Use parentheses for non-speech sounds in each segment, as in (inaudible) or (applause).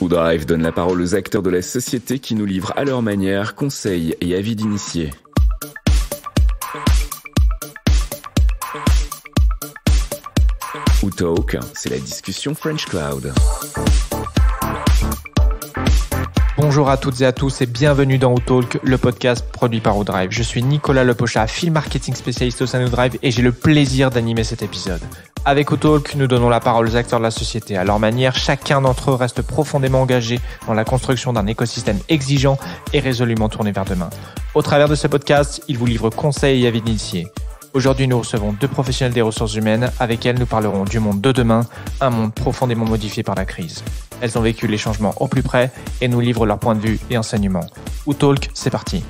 Oudrive donne la parole aux acteurs de la société qui nous livrent à leur manière conseils et avis d'initiés. Ou c'est la discussion French Cloud. Bonjour à toutes et à tous et bienvenue dans Outalk, le podcast produit par Drive. Je suis Nicolas Lepocha, film marketing spécialiste au sein Drive et j'ai le plaisir d'animer cet épisode. Avec Outalk, nous donnons la parole aux acteurs de la société. À leur manière, chacun d'entre eux reste profondément engagé dans la construction d'un écosystème exigeant et résolument tourné vers demain. Au travers de ce podcast, ils vous livrent conseils et avis d'initiés. Aujourd'hui, nous recevons deux professionnels des ressources humaines. Avec elles, nous parlerons du monde de demain, un monde profondément modifié par la crise. Elles ont vécu les changements au plus près et nous livrent leur point de vue et enseignements. Ou Talk, c'est parti.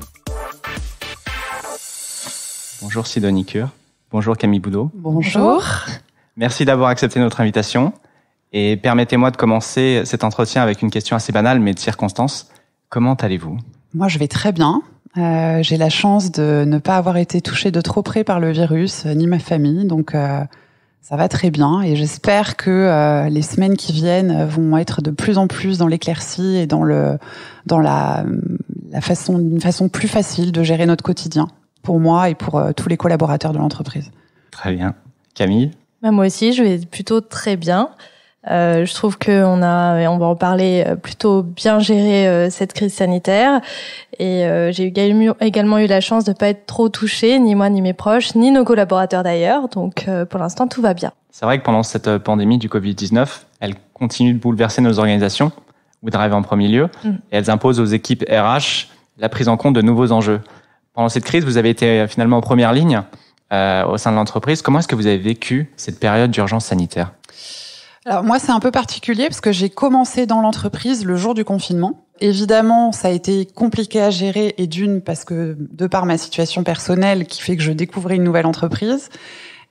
Bonjour Sidonie Cure. Bonjour Camille Boudot. Bonjour. Merci d'avoir accepté notre invitation. Et permettez-moi de commencer cet entretien avec une question assez banale mais de circonstance. Comment allez-vous Moi, je vais très bien. Euh, j'ai la chance de ne pas avoir été touchée de trop près par le virus, euh, ni ma famille, donc euh, ça va très bien. Et j'espère que les semaines qui viennent vont être de plus en plus dans l'éclaircie et dans le dans la, la façon une façon plus facile de gérer notre quotidien pour moi et pour tous les collaborateurs de l'entreprise. Très bien, Camille. Bah, moi aussi, je vais plutôt très bien. Euh, je trouve qu'on a, et on va en parler, euh, plutôt bien géré euh, cette crise sanitaire. Et euh, j'ai également eu la chance de ne pas être trop touchée, ni moi, ni mes proches, ni nos collaborateurs d'ailleurs. Donc pour l'instant, tout va bien. C'est vrai que pendant cette pandémie du Covid-19, elle continue de bouleverser nos organisations, ou drive en premier lieu, mm. et elles imposent aux équipes RH la prise en compte de nouveaux enjeux. Pendant cette crise, vous avez été finalement en première ligne au sein de l'entreprise. Comment est-ce que vous avez vécu cette période d'urgence sanitaire alors moi, c'est un peu particulier parce que j'ai commencé dans l'entreprise le jour du confinement. Évidemment, ça a été compliqué à gérer et d'une parce que de par ma situation personnelle qui fait que je découvrais une nouvelle entreprise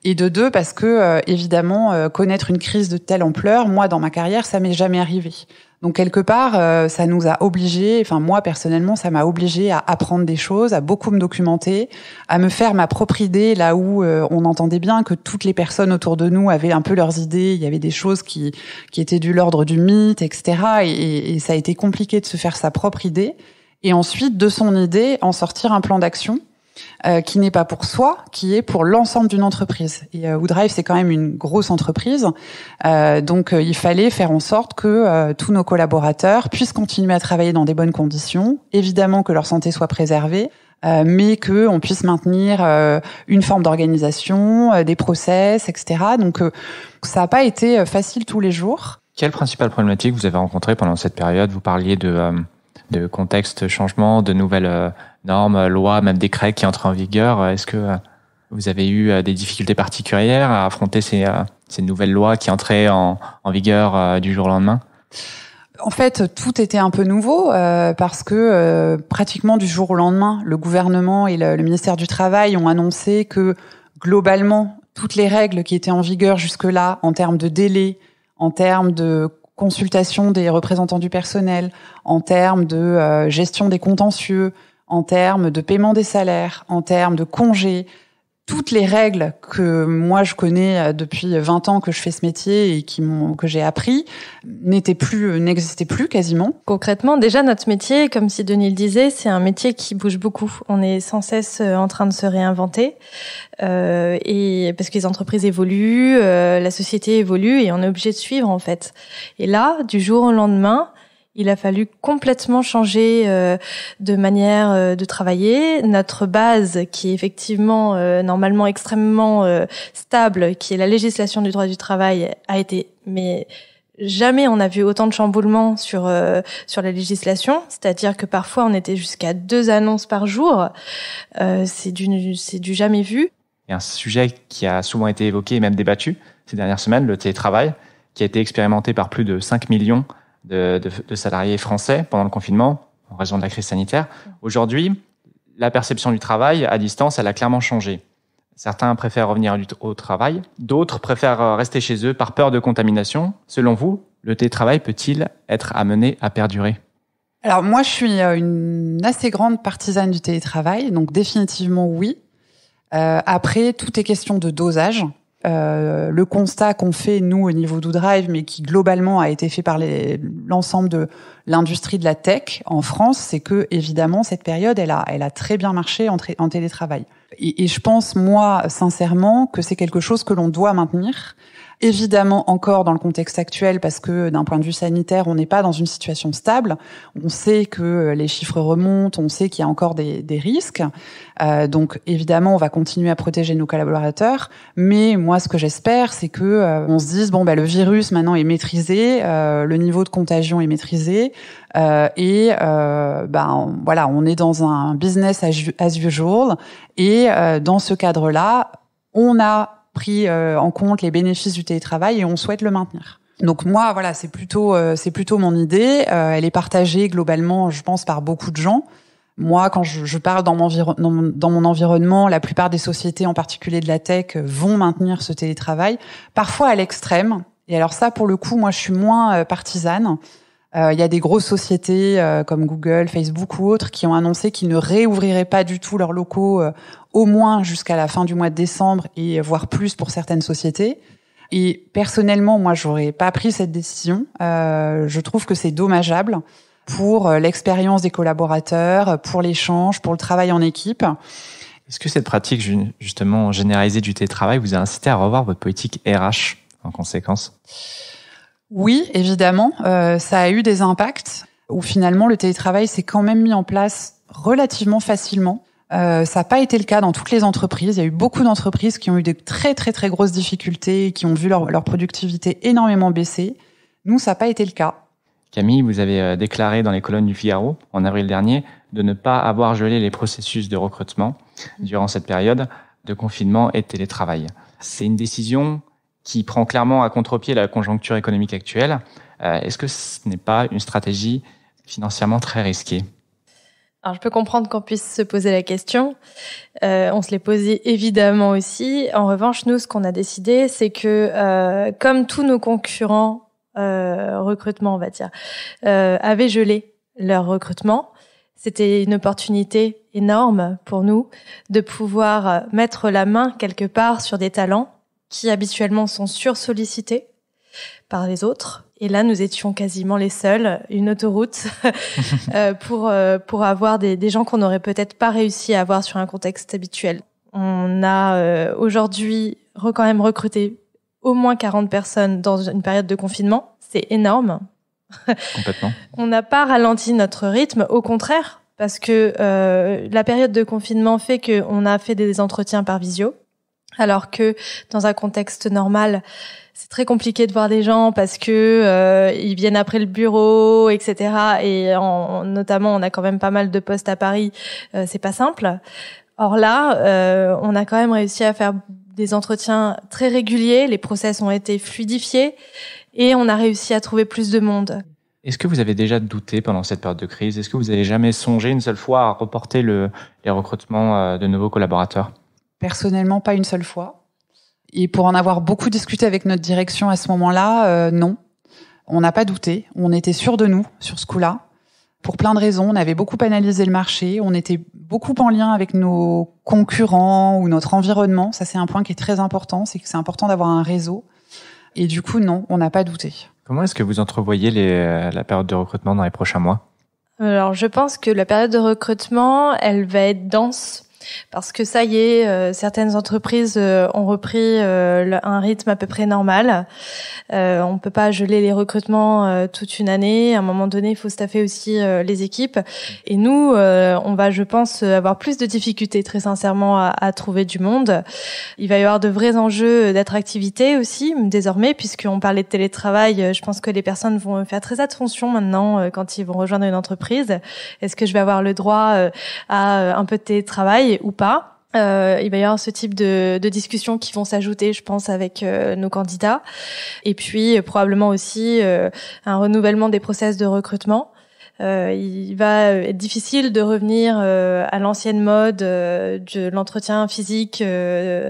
et de deux parce que euh, évidemment euh, connaître une crise de telle ampleur, moi dans ma carrière, ça m'est jamais arrivé. Donc quelque part, euh, ça nous a obligés, enfin moi personnellement, ça m'a obligé à apprendre des choses, à beaucoup me documenter, à me faire ma propre idée là où euh, on entendait bien que toutes les personnes autour de nous avaient un peu leurs idées, il y avait des choses qui, qui étaient du l'ordre du mythe, etc. et ça a été compliqué de se faire sa propre idée et ensuite de son idée en sortir un plan d'action euh, qui n'est pas pour soi, qui est pour l'ensemble d'une entreprise. Et euh, Woodrive, c'est quand même une grosse entreprise, euh, donc euh, il fallait faire en sorte que euh, tous nos collaborateurs puissent continuer à travailler dans des bonnes conditions, évidemment que leur santé soit préservée, mais qu'on puisse maintenir une forme d'organisation, des process, etc. Donc ça n'a pas été facile tous les jours. Quelle principale problématique vous avez rencontrée pendant cette période Vous parliez de, de contexte changement, de nouvelles normes, lois, même décrets qui entrent en vigueur. Euh, est-ce que euh, vous avez eu euh, des difficultés particulières à affronter ces, nouvelles lois qui entraient en, vigueur du jour au lendemain en fait, tout était un peu nouveau parce que pratiquement du jour au lendemain, le gouvernement et le, ministère du Travail ont annoncé que globalement, toutes les règles qui étaient en vigueur jusque-là en termes de délai, en termes de consultation des représentants du personnel, en termes de gestion des contentieux, en termes de paiement des salaires, en termes de congés, toutes les règles que moi je connais euh, depuis 20 ans que je fais ce métier et qui que j'ai appris n'étaient plus euh, n'existaient plus quasiment. Concrètement, déjà notre métier, comme si Denis le disait, c'est un métier qui bouge beaucoup. On est sans cesse euh, en train de se réinventer et parce que les entreprises évoluent, la société évolue et on est obligé de suivre en fait. Et là, du jour au lendemain, il a fallu complètement changer euh, de manière euh, de travailler. Notre base, qui est effectivement euh, normalement extrêmement stable, qui est la législation du droit du travail, a été mais jamais on a vu autant de chamboulements sur sur la législation, c'est-à-dire que parfois on était jusqu'à deux annonces par jour. c'est du du jamais vu. Et un sujet qui a souvent été évoqué et même débattu ces dernières semaines, le télétravail, qui a été expérimenté par plus de 5 millions de, salariés français pendant le confinement, en raison de la crise sanitaire. Aujourd'hui, la perception du travail à distance, elle a clairement changé. Certains préfèrent revenir au travail, d'autres préfèrent euh, rester chez eux par peur de contamination. Selon vous, le télétravail peut-il être amené à perdurer Alors moi, je suis euh, une assez grande partisane du télétravail, donc définitivement oui. Euh, après, tout est question de dosage. Euh, le constat qu'on fait nous au niveau drive mais qui globalement a été fait par l'ensemble de l'industrie de la tech en France, c'est que évidemment cette période, elle a, elle a très bien marché en, télétravail. et, je pense moi sincèrement que c'est quelque chose que l'on doit maintenir Évidemment, encore dans le contexte actuel, parce que d'un point de vue sanitaire, on n'est pas dans une situation stable. On sait que euh, les chiffres remontent, on sait qu'il y a encore des, risques. Euh, donc, évidemment, on va continuer à protéger nos collaborateurs. Mais moi, ce que j'espère, c'est que euh, on se dise bon, bah, le virus maintenant est maîtrisé, euh, le niveau de contagion est maîtrisé, euh, et bah, voilà, on est dans un business as usual. Et dans ce cadre-là, on a pris euh, en compte les bénéfices du télétravail et on souhaite le maintenir. Donc moi, voilà, c'est plutôt, euh, c'est plutôt mon idée. Euh, elle est partagée globalement, je pense, par beaucoup de gens. Moi, quand je, parle dans mon, dans mon, environnement, la plupart des sociétés, en particulier de la tech, vont maintenir ce télétravail, parfois à l'extrême. Et alors ça, pour le coup, moi, je suis moins partisane. Il y a des grosses sociétés comme Google, Facebook ou autres qui ont annoncé qu'ils ne réouvriraient pas du tout leurs locaux au moins jusqu'à la fin du mois de décembre et voire plus pour certaines sociétés. Et personnellement, moi, j'aurais pas pris cette décision. Euh, je trouve que c'est dommageable pour euh, l'expérience des collaborateurs, pour l'échange, pour le travail en équipe. Est-ce que cette pratique, justement, généralisée du télétravail, vous a incité à revoir votre politique RH en conséquence Oui, évidemment. Euh, ça a eu des impacts où finalement, le télétravail s'est quand même mis en place relativement facilement. Euh, ça n'a pas été le cas dans toutes les entreprises. Il y a eu beaucoup d'entreprises qui ont eu des très très très grosses difficultés, et qui ont vu leur, leur productivité énormément baisser. Nous, ça n'a pas été le cas. Camille, vous avez euh, déclaré dans les colonnes du Figaro en avril dernier de ne pas avoir gelé les processus de recrutement durant cette période de confinement et de télétravail. C'est une décision qui prend clairement à contre-pied la conjoncture économique actuelle. Euh, est-ce que ce n'est pas une stratégie financièrement très risquée alors, je peux comprendre qu'on puisse se poser la question. Euh, on se l'est posé évidemment aussi. En revanche, nous, ce qu'on a décidé, c'est que euh, comme tous nos concurrents euh, recrutement, on va dire, euh, avaient gelé leur recrutement, c'était une opportunité énorme pour nous de pouvoir mettre la main quelque part sur des talents qui habituellement sont sursollicités par les autres. Et là, nous étions quasiment les seuls, une autoroute, (laughs) (laughs) euh, pour, euh, pour avoir des, gens qu'on n'aurait peut-être pas réussi à avoir sur un contexte habituel. On a euh, aujourd'hui quand même recruté au moins 40 personnes dans une période de confinement. C'est énorme. Complètement. (laughs) On n'a pas ralenti notre rythme, au contraire, parce que la période de confinement fait qu'on a fait des entretiens par visio, alors que dans un contexte normal, c'est très compliqué de voir des gens parce que euh, ils viennent après le bureau, etc. Et en, notamment, on a quand même pas mal de postes à Paris. Euh, c'est pas simple. Or là, euh, on a quand même réussi à faire des entretiens très réguliers. Les process ont été fluidifiés et on a réussi à trouver plus de monde. Est-ce que vous avez déjà douté pendant cette période de crise Est-ce que vous avez jamais songé une seule fois à reporter le, les recrutements de nouveaux collaborateurs Personnellement, pas une seule fois. Et pour en avoir beaucoup discuté avec notre direction à ce moment-là, euh, non, on n'a pas douté. On était sûr de nous sur ce coup-là. Pour plein de raisons, on avait beaucoup analysé le marché, on était beaucoup en lien avec nos concurrents ou notre environnement. Ça, c'est un point qui est très important, c'est que c'est important d'avoir un réseau. Et du coup, non, on n'a pas douté. Comment est-ce que vous entrevoyez les, euh, la période de recrutement dans les prochains mois euh, Alors, je pense que la période de recrutement, elle va être dense parce que ça y est, euh, certaines entreprises euh, ont repris euh, un rythme à peu près normal. on peut pas geler les recrutements toute une année. À un moment donné, il faut staffer aussi les équipes. Et nous, on va, je pense, avoir plus de difficultés, très sincèrement, à, à trouver du monde. Il va y avoir de vrais enjeux d'attractivité aussi, désormais, puisqu'on parlait de télétravail. Je pense que les personnes vont faire très attention maintenant quand ils vont rejoindre une entreprise. Est-ce que je vais avoir le droit à un peu de télétravail ou pas. Euh, il va y avoir ce type de, discussions qui vont s'ajouter, je pense, avec euh, nos candidats. Et puis, euh, probablement aussi, euh, un renouvellement des process de recrutement. Euh, il va être difficile de revenir euh, à l'ancienne mode euh, de l'entretien physique euh,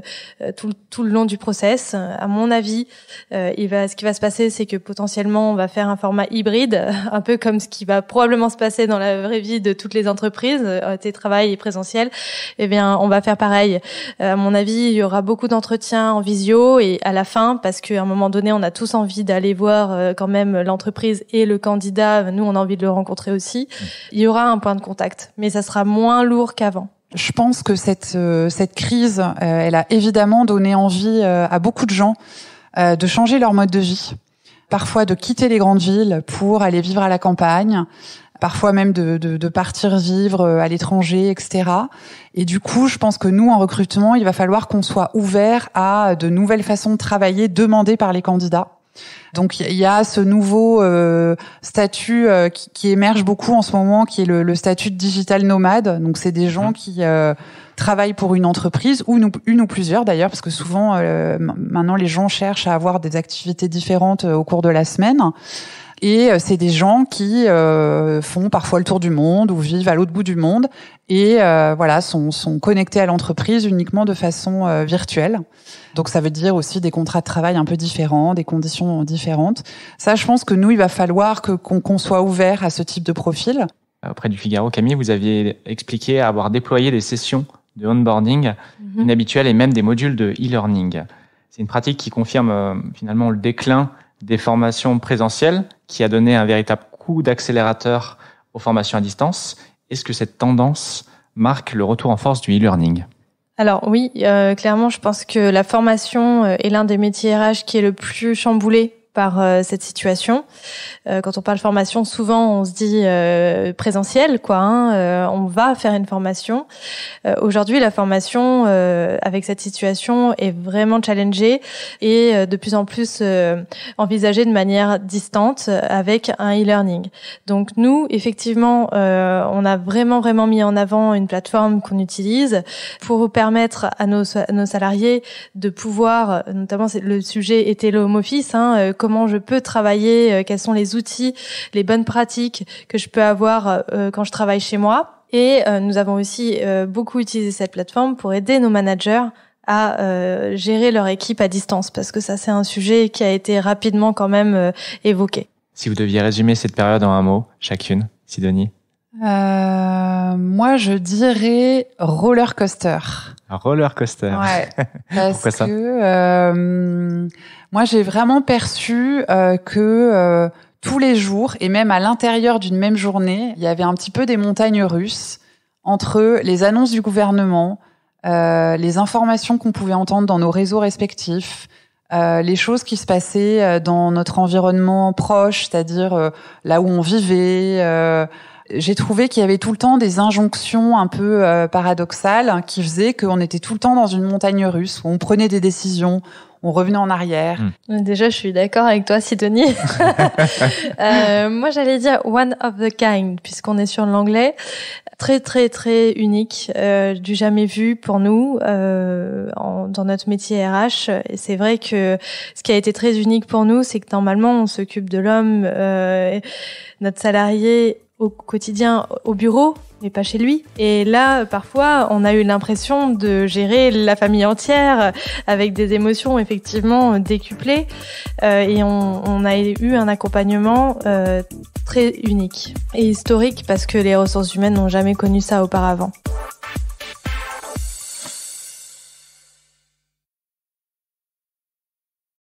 tout, tout, le long du process. À mon avis, il va, ce qui va se passer, c'est que potentiellement, on va faire un format hybride, (laughs) un peu comme ce qui va probablement se passer dans la vraie vie de toutes les entreprises, télétravail et présentiel. et eh bien, on va faire pareil. À mon avis, il y aura beaucoup d'entretiens en visio et à la fin, parce qu'à un moment donné, on a tous envie d'aller voir quand même l'entreprise et le candidat. Nous, on a envie de le rencontrer aussi, il y aura un point de contact, mais ça sera moins lourd qu'avant. Je pense que cette, euh, cette crise, euh, elle a évidemment donné envie euh, à beaucoup de gens de changer leur mode de vie, parfois de quitter les grandes villes pour aller vivre à la campagne, parfois même de, de, partir vivre à l'étranger, etc. Et du coup, je pense que nous, en recrutement, il va falloir qu'on soit ouvert à de nouvelles façons de travailler demandées par les candidats donc il y a ce nouveau euh, statut euh, qui, émerge beaucoup en ce moment, qui est le, statut de digital nomade. Donc c'est des gens mhm. qui euh, travaillent pour une entreprise ou une ou plusieurs d'ailleurs, parce que souvent maintenant les gens cherchent à avoir des activités différentes au cours de la semaine. Et euh, c'est des gens qui euh, font parfois le tour du monde ou vivent à l'autre bout du monde et euh, voilà sont, sont connectés à l'entreprise uniquement de façon virtuelle. Donc ça veut dire aussi des contrats de travail un peu différents, des conditions différentes. Ça, je pense que nous, il va falloir que qu'on soit ouvert à ce type de profil. Auprès du Figaro, Camille, vous aviez expliqué avoir déployé des sessions de onboarding mhm. inhabituelles et même des modules de e-learning. C'est une pratique qui confirme finalement le déclin des formations présentielles qui a donné un véritable coup d'accélérateur aux formations à distance. Est-ce que cette tendance marque le retour en force du e-learning alors oui, euh, clairement, je pense que la formation euh, est l'un des métiers RH qui est le plus chamboulé par euh, cette situation. Euh, quand on parle formation, souvent on se dit euh, présentiel, quoi. Hein, euh, on va faire une formation. Aujourd'hui, la formation avec cette situation est vraiment challengée et de plus en plus envisagée de manière distante avec un e-learning. Donc nous, effectivement, on a vraiment vraiment mis en avant une plateforme qu'on utilise pour permettre à nos, nos salariés de pouvoir, notamment le sujet était le office. Hein, comment je peux travailler, euh, quels sont les outils, les bonnes pratiques que je peux avoir euh, euh, quand je travaille chez moi. Et nous avons aussi beaucoup utilisé cette plateforme pour aider nos managers à gérer leur équipe à distance parce que ça c'est un sujet qui a été rapidement quand même évoqué. Si vous deviez résumer cette période en un mot, chacune, Sidonie. Euh, moi, je dirais roller coaster. roller coaster. Ouais. (laughs) parce que euh, moi, j'ai vraiment perçu euh, que euh, tous les jours et même à l'intérieur d'une même journée, il y avait un petit peu des montagnes russes entre les annonces du gouvernement, les informations qu'on pouvait entendre dans nos réseaux respectifs, les choses qui se passaient dans notre environnement proche, c'est-à-dire là où on vivait, j'ai trouvé qu'il y avait tout le temps des injonctions un peu euh, paradoxales qui faisaient qu'on était tout le temps dans une montagne russe où on prenait des décisions, on revenait en arrière. Hmm. Déjà, je suis d'accord avec toi, Sidonie. (laughs) Euh, moi, j'allais dire one of the kind, puisqu'on est sur l'anglais. Très, très, très unique, euh, du jamais vu pour nous dans notre métier RH. Et c'est vrai que ce qui a été très unique pour nous, c'est que normalement, on s'occupe de l'homme. notre salarié au quotidien au bureau, mais pas chez lui. Et là, parfois, on a eu l'impression de gérer la famille entière avec des émotions effectivement décuplées. Euh, et on, a eu un accompagnement euh, très unique et historique parce que les ressources humaines n'ont jamais connu ça auparavant.